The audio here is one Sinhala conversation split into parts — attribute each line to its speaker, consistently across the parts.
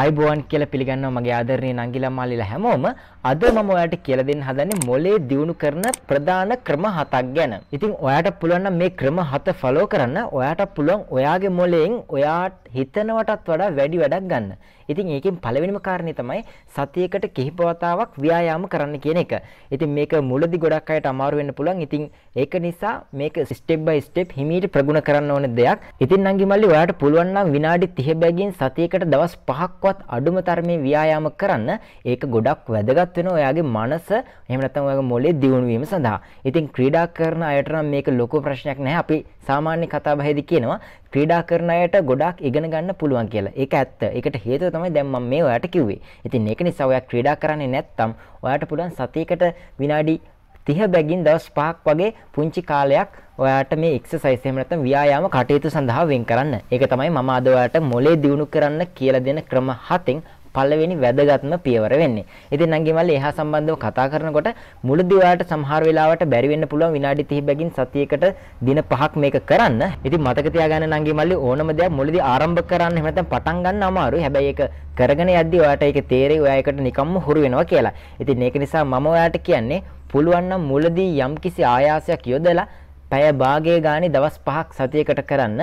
Speaker 1: අයිබෝන් කියලා පිළිගන්නවා මගේ ආදරණීය නංගිලා මාලිලා හැමෝම අද මම ඔයාලට කියලා දෙන්න හදන්නේ මොලේ දියුණු කරන ප්‍රධාන ක්‍රම හතක් ගැන. ඉතින් ඔයාට පුළුවන් මේ ක්‍රම හත ෆලෝ කරන්න ඔයාට පුළුවන් ඔයාගේ මොලයෙන් ඔයාට හිතනවටත් වඩා වැඩි වැඩක් ගන්න. ඉතින් ඒකෙන් පළවෙනිම කාරණේ තමයි සතියකට කිහිප වතාවක් ව්‍යායාම කරන්න කියන එක. ඉතින් මේක මුලදි ගොඩක් අයට අමාරු වෙන්න පුළුවන්. ඉතින් ඒක නිසා මේක ස්ටෙප් බයි ස්ටෙප් හිමීට ප්‍රගුණ කරන්න ඕන දෙයක්. ඉතින් නංගි මල්ලි ඔයාට පුළුවන් නම් විනාඩි 30 බැගින් සතියකට දවස් 5ක් තරමක්වත් අඩුම තරමේ ව්‍යායාම කරන්න ඒක ගොඩක් වැදගත් වෙන ඔයාගේ මනස එහෙම නැත්නම් ඔයාගේ මොළේ දියුණු වීම සඳහා. ඉතින් ක්‍රීඩා කරන අයට නම් මේක ලොකු ප්‍රශ්නයක් නැහැ. අපි සාමාන්‍ය කතා බහේදී කියනවා ක්‍රීඩා කරන අයට ගොඩක් ඉගෙන ගන්න පුළුවන් කියලා. ඒක ඇත්ත. ඒකට හේතුව තමයි දැන් මම මේ ඔයාට කිව්වේ. ඉතින් ඒක නිසා ඔයා ක්‍රීඩා කරන්නේ නැත්නම් ඔයාට පුළුවන් සතියකට විනාඩි 30 බැගින් දවස් 5ක් වගේ පුංචි කාලයක් ඔයාට මේ එක්සර්සයිස් එහෙම නැත්නම් ව්‍යායාම කටයුතු සඳහා වෙන් කරන්න. ඒක තමයි මම අද ඔයාලට මොලේ දියුණු කරන්න කියලා දෙන ක්‍රම 7න් පළවෙනි වැදගත්ම පියවර වෙන්නේ. ඉතින් නංගි මල්ලී එහා සම්බන්ධව කතා කරනකොට මුලදී ඔයාලට සමහර වෙලාවට බැරි වෙන්න පුළුවන් විනාඩි 30 බැගින් සතියකට දින 5ක් මේක කරන්න. ඉතින් මතක තියාගන්න නංගි මල්ලී ඕනම දෙයක් මුලදී ආරම්භ කරන්න එහෙම නැත්නම් පටන් ගන්න අමාරුයි. හැබැයි ඒක කරගෙන යද්දී ඔයාට ඒක තේරෙයි. ඔයා ඒකට නිකම්ම හුරු වෙනවා කියලා. ඉතින් ඒක නිසා මම ඔයාට කියන්නේ පුළුවන් නම් මුලදී යම්කිසි ආයාසයක් යොදලා පැය භාගය ගානේ දවස් 5ක් සතියකට කරන්න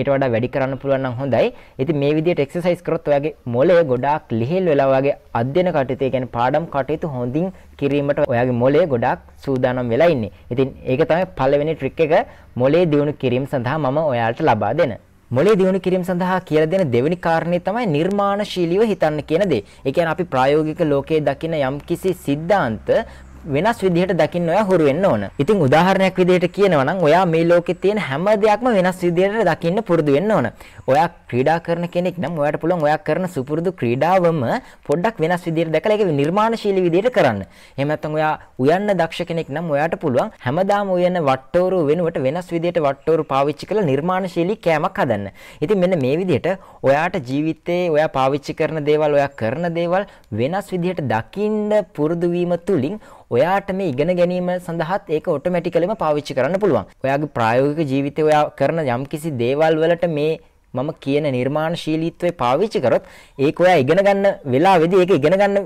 Speaker 1: ඊට වඩා වැඩි කරන්න පුළුවන් නම් හොඳයි. ඉතින් මේ විදිහට එක්සර්සයිස් කරොත් ඔයාගේ මොළය ගොඩාක් ලිහිල් වෙලා ඔයාගේ අධ්‍යයන කටයුතු, ඒ කියන්නේ පාඩම් කටයුතු හොඳින් කිරීමට ඔයාගේ මොළය ගොඩාක් සූදානම් වෙලා ඉන්නේ. ඉතින් ඒක තමයි පළවෙනි ට්‍රික් එක මොළේ දියුණු කිරීම සඳහා මම ඔයාලට ලබා දෙන්නේ. මොලේ දියුණු කිරීම සඳහා කියලා දෙන දෙවෙනි කාරණේ තමයි නිර්මාණශීලීව හිතන්න කියන දේ. ඒ කියන්නේ අපි ප්‍රායෝගික ලෝකයේ දකින යම්කිසි સિદ્ધාන්ත වෙනස් විදිහට දකින්න ඔයා හුරු වෙන්න ඕන. ඉතින් උදාහරණයක් විදිහට කියනවා නම් ඔයා මේ ලෝකේ තියෙන හැම දෙයක්ම වෙනස් විදිහට දකින්න පුරුදු වෙන්න ඕන. ඔයා ක්‍රීඩා කරන කෙනෙක් නම් ඔයාට පුළුවන් ඔයා කරන සුපුරුදු ක්‍රීඩාවම පොඩ්ඩක් වෙනස් විදිහට දැකලා ඒක නිර්මාණශීලී විදිහට කරන්න. එහෙම නැත්නම් ඔයා උයන්න දක්ෂ කෙනෙක් නම් ඔයාට පුළුවන් හැමදාම උයන වට්ටෝරුව වෙනුවට වෙනස් විදිහට වට්ටෝරුව පාවිච්චි කරලා නිර්මාණශීලී කෑමක් හදන්න. ඉතින් මෙන්න මේ විදිහට ඔයාට ජීවිතේ ඔයා පාවිච්චි කරන දේවල් ඔයා කරන දේවල් වෙනස් විදිහට දකින්න පුරුදු වීම තුලින් ඔයාට මේ ඉගෙන ගැනීම සඳහාත් ඒක ඔටෝමැටිකලිම පාවිච්චි කරන්න පුළුවන්. ඔයාගේ ප්‍රායෝගික ජීවිතේ ඔයා කරන යම්කිසි දේවල් වලට මේ මම කියන නිර්මාණශීලීත්වය පාවිච්චි කරොත් ඒක ඔයා ඉගෙන ගන්න වෙලාවේදී ඒක ඉගෙන ගන්න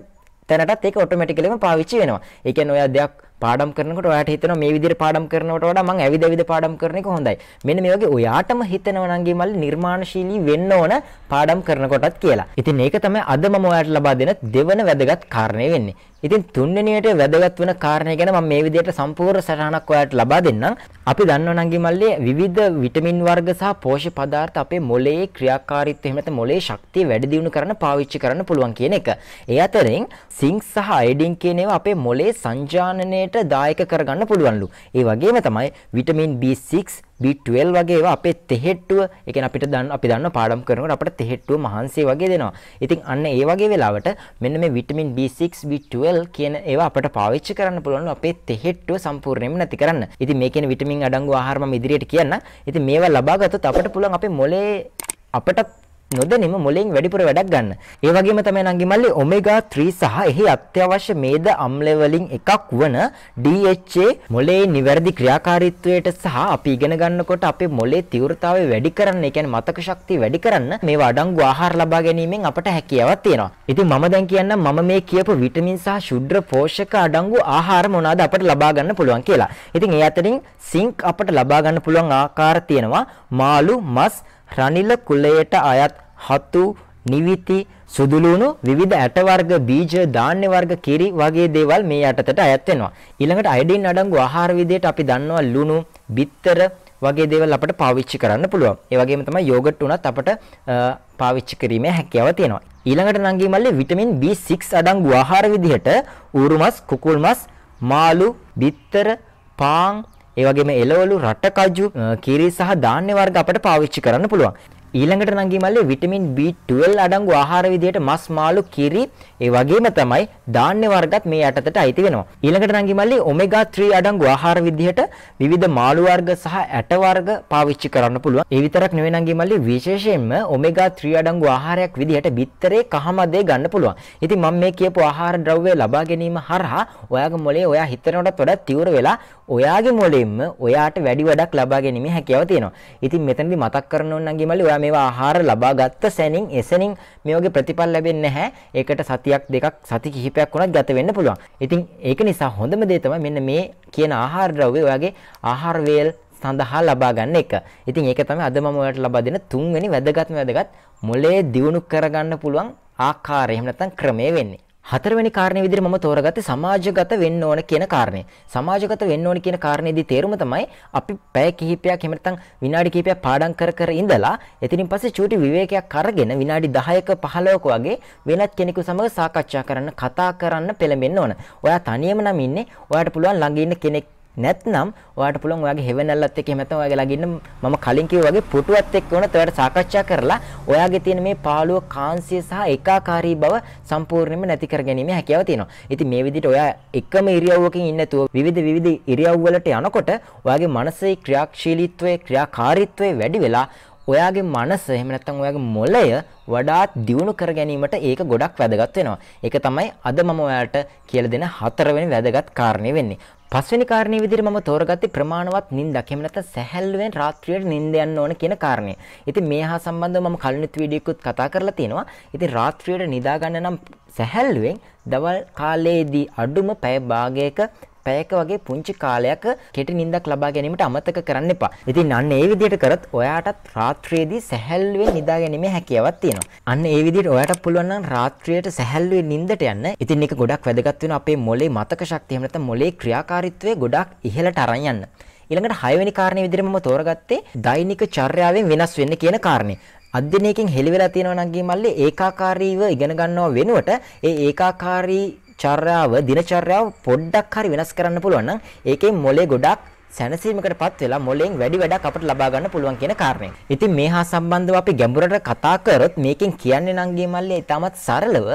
Speaker 1: තැනටත් ඒක ඔටෝමැටිකලිම පාවිච්චි වෙනවා. ඒ කියන්නේ ඔයා දෙයක් පාඩම් කරනකොට ඔයාට හිතෙනවා මේ විදිහට පාඩම් කරනවට වඩා මම ඇවිද ඇවිද පාඩම් කරන එක හොඳයි. මෙන්න මේ වගේ ඔයාටම හිතෙනවා නංගී මල්ලි නිර්මාණශීලී වෙන්න ඕන පාඩම් කරනකොටත් කියලා. ඉතින් ඒක තමයි අද මම ඔයාට ලබා දෙන දෙවන වැදගත් කාරණේ වෙන්නේ. ඉතින් තුන්වෙනියට වැදගත් වෙන කාරණය ගැන මම මේ විදිහට සම්පූර්ණ සටහනක් ඔයාලට ලබා දෙන්නම්. අපි දන්නවා නංගි මල්ලේ විවිධ විටමින් වර්ග සහ පෝෂ්‍ය පදාර්ථ අපේ මොළයේ ක්‍රියාකාරීත්වය එහෙම නැත්නම් මොළයේ ශක්තිය වැඩි දියුණු කරන්න පාවිච්චි කරන්න පුළුවන් කියන එක. ඒ අතරින් සිංක් සහ අයඩින් කියන ඒවා අපේ මොළයේ සංජානනයේ වර්ධනයට දායක කරගන්න පුළුවන්ලු. ඒ වගේම තමයි විටමින් B6, B12 වගේ ඒවා අපේ තෙහෙට්ටුව, ඒ කියන්නේ අපිට දන්න අපි දන්න පාඩම් කරනකොට අපිට තෙහෙට්ටුව මහන්සිය වගේ දෙනවා. ඉතින් අන්න ඒ වගේ වෙලාවට මෙන්න මේ විටමින් B6, B12 කියන ඒවා අපිට පාවිච්චි කරන්න පුළුවන් අපේ තෙහෙට්ටුව සම්පූර්ණයෙන්ම නැති කරන්න. ඉතින් මේ කියන විටමින් අඩංගු ආහාර මම ඉදිරියට කියන්න. ඉතින් මේවා ලබා ගත්තොත් අපිට පුළුවන් අපේ මොලේ අපට නොදැනීම මොලෙන් වැඩිපුර වැඩක් ගන්න. ඒ වගේම තමයි නංගි මල්ලේ ඔමෙගා 3 සහ එහි අත්‍යවශ්‍ය මේද අම්ල වලින් එකක් වන DHA මොලේ නිවැරදි ක්‍රියාකාරීත්වයට සහ අපි ඉගෙන ගන්නකොට අපේ මොලේ තීව්‍රතාවය වැඩි කරන්න, ඒ කියන්නේ මතක ශක්තිය වැඩි කරන්න මේවා අඩංගු ආහාර ලබා ගැනීමෙන් අපට හැකියාවක් තියෙනවා. ඉතින් මම දැන් කියන්නම් මම මේ කියපු විටමින් සහ ශුද්‍ර පෝෂක අඩංගු ආහාර මොනවාද අපට ලබා ගන්න පුළුවන් කියලා. ඉතින් ඒ අතරින් සින්ක් අපට ලබා ගන්න පුළුවන් ආකාර තියෙනවා. මාළු, මස්, රනිල කුලයට අයත් හතු නිවිති සුදුලුණු විවිධ ඇට වර්ග බීජ ධාන්‍ය වර්ග කිරි වගේ දේවල් මේ යටතට අයත් වෙනවා ඊළඟට අයඩින් අඩංගු ආහාර විදියට අපි දන්නවා ලුණු බිත්තර වගේ දේවල් අපිට පාවිච්චි කරන්න පුළුවන් ඒ වගේම තමයි යෝගට් උනත් අපිට පාවිච්චි කිරීමේ හැකියාව තියෙනවා ඊළඟට නංගී මල්ලේ විටමින් B6 අඩංගු ආහාර විදියට ඌරු මස් කුකුල් මස් මාළු බිත්තර පාන් ඒ වගේම එළවලු, රටකජු, කිරි සහ ධාන්‍ය වර්ග අපට පාවිච්චි කරන්න පුළුවන්. ඊළඟට නංගි මල්ලේ විටමින් B12 අඩංගු ආහාර විදියට මස් මාළු කිරි ඒ වගේම තමයි ධාන්‍ය වර්ගත් මේ යටතට අයිති වෙනවා. ඊළඟට නංගි මල්ලේ omega 3 අඩංගු ආහාර විදියට විවිධ මාළු වර්ග සහ ඇට වර්ග පාවිච්චි කරන්න පුළුවන්. ඒ විතරක් නෙවෙයි නංගි මල්ලේ විශේෂයෙන්ම omega 3 අඩංගු ආහාරයක් විදියට බිත්තරේ කහමදේ ගන්න පුළුවන්. ඉතින් මම මේ කියපු ආහාර ද්‍රව්‍ය ලබා ගැනීම හරහා ඔයාගේ මොළේ ඔයා හිතනටත් වඩා තීව්‍ර වෙලා ඔයාගේ මොළෙන්ම ඔයාට වැඩි වැඩක් ලබා ගැනීමේ හැකියාව තියෙනවා. ඉතින් මෙතනදී මතක් කරන්න ඕන නංගි මල්ලේ එයා මේවා ආහාර ලබා ගත්ත සැනින් එසනින් මේ වගේ ප්‍රතිඵල ලැබෙන්නේ නැහැ. ඒකට සතියක් දෙකක් සති කිහිපයක් වුණත් ගත වෙන්න පුළුවන්. ඉතින් ඒක නිසා හොඳම දේ තමයි මෙන්න මේ කියන ආහාර ද්‍රව්‍ය ඔයාගේ ආහාර වේල් සඳහා ලබා ගන්න එක. ඉතින් ඒක තමයි අද මම ඔයාලට ලබා දෙන තුන්වෙනි වැදගත්ම වැදගත් මොලේ දියුණු කරගන්න පුළුවන් ආකාරය එහෙම නැත්නම් ක්‍රමය වෙන්නේ. හතරවෙනි කාරණේ විදිහට මම තෝරගත්තේ සමාජගත වෙන්න ඕන කියන කාරණේ. සමාජගත වෙන්න ඕන කියන කාරණේදී තේරුම තමයි අපි පැය කිහිපයක් එහෙම නැත්නම් විනාඩි කිහිපයක් පාඩම් කර කර ඉඳලා එතනින් පස්සේ චූටි විවේකයක් අරගෙන විනාඩි 10ක 15ක වගේ වෙනත් කෙනෙකු සමග සාකච්ඡා කරන්න, කතා කරන්න පෙළඹෙන්න ඕන. ඔයා තනියම නම් ඉන්නේ. ඔයාට පුළුවන් ළඟ ඉන්න කෙනෙක් නැත්නම් ඔයාට පුළුවන් ඔයාගේ හෙවනල්ලත් එක්ක එහෙම නැත්නම් ඔයාගේ ළඟ ඉන්න මම කලින් කිව්වා වගේ පුටුවත් එක්ක උනත් ඔයාලට සාකච්ඡා කරලා ඔයාගේ තියෙන මේ පාළුව කාන්සිය සහ ඒකාකාරී බව සම්පූර්ණයෙන්ම නැති කර ගැනීම හැකියාව තියෙනවා. ඉතින් මේ විදිහට ඔයා එකම ඉරියව්වකින් ඉන්න නැතුව විවිධ විවිධ ඉරියව්වලට යනකොට ඔයාගේ මනසේ ක්‍රියාශීලීත්වයේ ක්‍රියාකාරීත්වයේ වැඩි වෙලා ඔයාගේ මනස එහෙම නැත්නම් ඔයාගේ මොළය වඩාත් දියුණු කර ගැනීමට ඒක ගොඩක් වැදගත් වෙනවා. ඒක තමයි අද මම ඔයාලට කියලා දෙන හතරවෙනි වැදගත් කාරණේ වෙන්නේ. පස්වෙනි කාරණේ විදිහට මම තෝරගත්තේ ප්‍රමාණවත් නිින්දක්. එහෙම නැත්නම් සැහැල්ලුවෙන් රාත්‍රියට නිින්ද යන්න ඕන කියන කාරණය. ඉතින් මේ හා සම්බන්ධව මම කලිනුත් වීඩියෝ එකකුත් කතා කරලා තියෙනවා. ඉතින් රාත්‍රියට නිදා ගන්න නම් සැහැල්ලුවෙන් දවල් කාලයේදී අඩුම පැය භාගයක පැයක වගේ පුංචි කාලයක කෙටි නිින්දක් ලබා ගැනීමට අමතක කරන්න එපා. ඉතින් අන්න ඒ විදිහට කරත් ඔයාටත් රාත්‍රියේදී සැහැල්ලුවෙන් නිදා ගැනීමේ හැකියාවක් තියෙනවා. අන්න ඒ විදිහට ඔයාට පුළුවන් නම් රාත්‍රියට සැහැල්ලුවෙන් නිින්දට යන්න. ඉතින් ඒක ගොඩක් වැදගත් වෙනවා අපේ මොලේ මතක ශක්තිය එහෙම නැත්නම් මොලේ ක්‍රියාකාරීත්වය ගොඩක් ඉහළට අරන් යන්න. ඊළඟට 6 වෙනි කාරණේ විදිහට මම තෝරගත්තේ දෛනික චර්යාවෙන් වෙනස් වෙන්න කියන කාරණේ. අධ්‍යනයකින් හෙළිවෙලා තියෙනවා නම් ගිය මල්ලේ ඒකාකාරීව ඉගෙන ගන්නව වෙනුවට ඒ ඒකාකාරී චර්යාව දිනචර්යාව පොඩ්ඩක් හරි වෙනස් කරන්න පුළුවන් නම් ඒකෙන් මොලේ ගොඩක් සැනසීමකටපත් වෙලා මොලෙන් වැඩි වැඩක් අපිට ලබා ගන්න පුළුවන් කියන කාරණය. ඉතින් මේ හා සම්බන්ධව අපි ගැඹුරට කතා කරොත් මේකෙන් කියන්නේ නංගී මල්ලේ ඊටමත් සරලව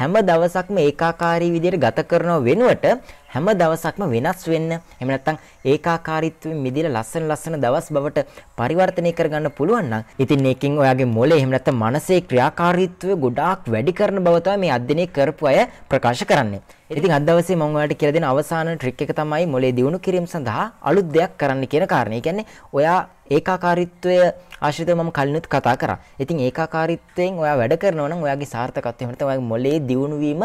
Speaker 1: හැම දවසක්ම ඒකාකාරී විදිහට ගත කරනව වෙනුවට හැම දවසක්ම වෙනස් වෙන්න එහෙම නැත්නම් ඒකාකාරීත්වයෙන් මිදිලා ලස්සන ලස්සන දවස් බවට පරිවර්තනය කරගන්න පුළුවන් නම් ඉතින් ඒකෙන් ඔයාගේ මොලේ එහෙම නැත්නම් මනසේ ක්‍රියාකාරීත්වය ගොඩාක් වැඩි කරන බව තමයි මේ අධ්‍යයනය කරපු අය ප්‍රකාශ කරන්නේ. ඉතින් අද දවසේ මම ඔයාලට කියලා දෙන අවසාන ට්‍රික් එක තමයි මොලේ දියුණු කිරීම සඳහා අලුත් දෙයක් කරන්න කියන කාරණේ. ඒ කියන්නේ ඔයා ඒකාකාරීත්වය ආශ්‍රිතව මම කලිනුත් කතා කරා. ඉතින් ඒකාකාරීත්වයෙන් ඔයා වැඩ කරනවා නම් ඔයාගේ සාර්ථකත්වය වෙනත ඔයාගේ මොලේ දියුණු වීම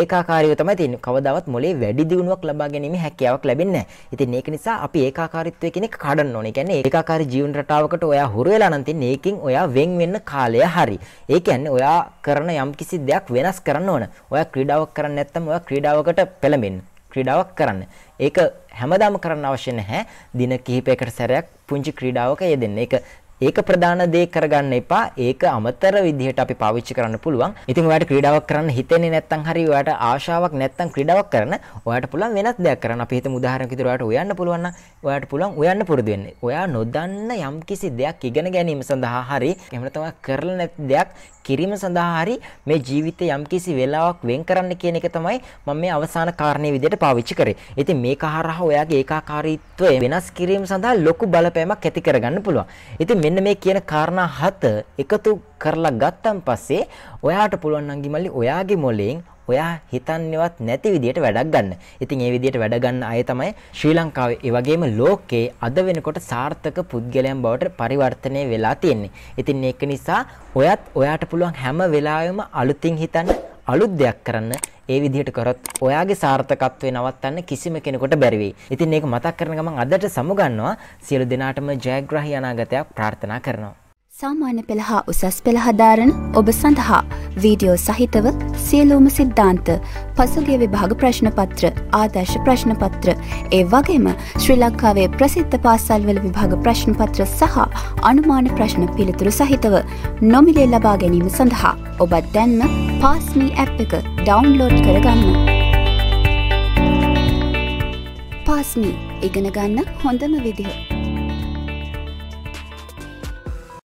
Speaker 1: ඒකාකාරීව තමයි තියෙන්නේ. කවදාවත් මොලේ වැඩි දියුණුවක් ලබා ගැනීම හැකියාවක් ලැබෙන්නේ නැහැ. ඉතින් ඒක නිසා අපි ඒකාකාරීත්වය කියන එක කඩන්න ඕනේ. කියන්නේ ඒකාකාරී ජීවන රටාවකට ඔයා හුරු වෙලා නම් තින්නේ ඒකෙන් ඔයා වෙන් වෙන්න කාලය හරි. ඒ කියන්නේ ඔයා කරන යම්කිසි දෙයක් වෙනස් කරන්න ඕන. ඔයා ක්‍රීඩාවක් කරන්නේ නැත්නම් ඔයා ක්‍රීඩාවකට පෙළඹෙන්න. ක්‍රීඩාවක් කරන්න. ඒක හැමදාම කරන්න අවශ්‍ය නැහැ. දින කිහිපයකට සැරයක් පුංචි ක්‍රීඩාවක යෙදෙන්නේ. ඒක ඒක ප්‍රධාන දේ කරගන්න එපා. ඒක අමතර විදිහට අපි පාවිච්චි කරන්න පුළුවන්. ඉතින් ඔයාලට ක්‍රීඩාවක් කරන්න හිතෙන්නේ නැත්නම් හරි ඔයාට ආශාවක් නැත්නම් ක්‍රීඩාවක් කරන්න ඔයාට පුළුවන් වෙනත් දෙයක් කරන්න. අපි හිතමු උදාහරණයක් විදිහට ඔයාට උයන්න පුළුවන් නම් ඔයාට පුළුවන් උයන්න පුරුදු වෙන්න. ඔයා නොදන්න යම්කිසි දෙයක් ඉගෙන ගැනීම සඳහා හරි එහෙම නැත්නම් කරලා නැති දෙයක් කිරීම සඳහා හරි මේ ජීවිතේ යම්කිසි වෙලාවක් වෙන් කරන්න කියන එක තමයි මම මේ අවසාන කාරණේ විදිහට පාවිච්චි කරේ. ඉතින් මේක හරහා ඔයාගේ ඒකාකාරීත්වය වෙනස් කිරීම සඳහා ලොකු බලපෑමක් ඇති කරගන්න පුළුවන්. ඉතින් මෙන්න මේ කියන කාරණා හත එකතු කරලා ගත්තන් පස්සේ ඔයාට පුළුවන් නංගිමල්ලි ඔයාගේ මොලෙන් ඔයා හිතන්නේවත් නැති විදියට වැඩක් ගන්න. ඉතින් ඒ විදියට වැඩ ගන්න අය තමයි ශ්‍රී ලංකාවේ ඒ වගේම ලෝකේ අද වෙනකොට සාර්ථක පුද්ගලයන් බවට පරිවර්තනය වෙලා තියෙන්නේ. ඉතින් ඒක නිසා ඔයත් ඔයාට පුළුවන් හැම වෙලාවෙම අලුතින් හිතන්න අලුත් දෙයක් කරන්න ඒ විදිහට කරොත් ඔයාගේ සාර්ථකත්වය නවත්තන්න කිසිම කෙනෙකුට බැරි වෙයි. ඉතින් මේක මතක් කරන ගමන් අදට සමුගන්නවා සියලු දෙනාටම ජයග්‍රහී අනාගතයක් ප්‍රාර්ථනා කරනවා. සාමාන්‍ය පෙළහා උසස් පෙළහදාරන ඔබ සඳහා වීඩියෝ සහිතව සියලූම සිද්ධාන්ත පසුගේ විභාග ප්‍රශ්නපත්‍ර ආදර්ශ ප්‍රශ්නපත්‍ර ඒ වගේම ශ්‍රී ලංකාවේ ප්‍රසිද්ධ පාසල්වල විභාග ප්‍රශ්නපත්‍ර සහ අනුමාන ප්‍රශ්න පිළිතුරු සහිතව නොමිලේ ලබා ගැනීම සඳහා ඔබත් දැන්ම පාස්මී ඇ් එක ඩවන්ලෝඩ් කරගන්න. පාස්මී ඉගෙනගන්න හොඳම විදිහ.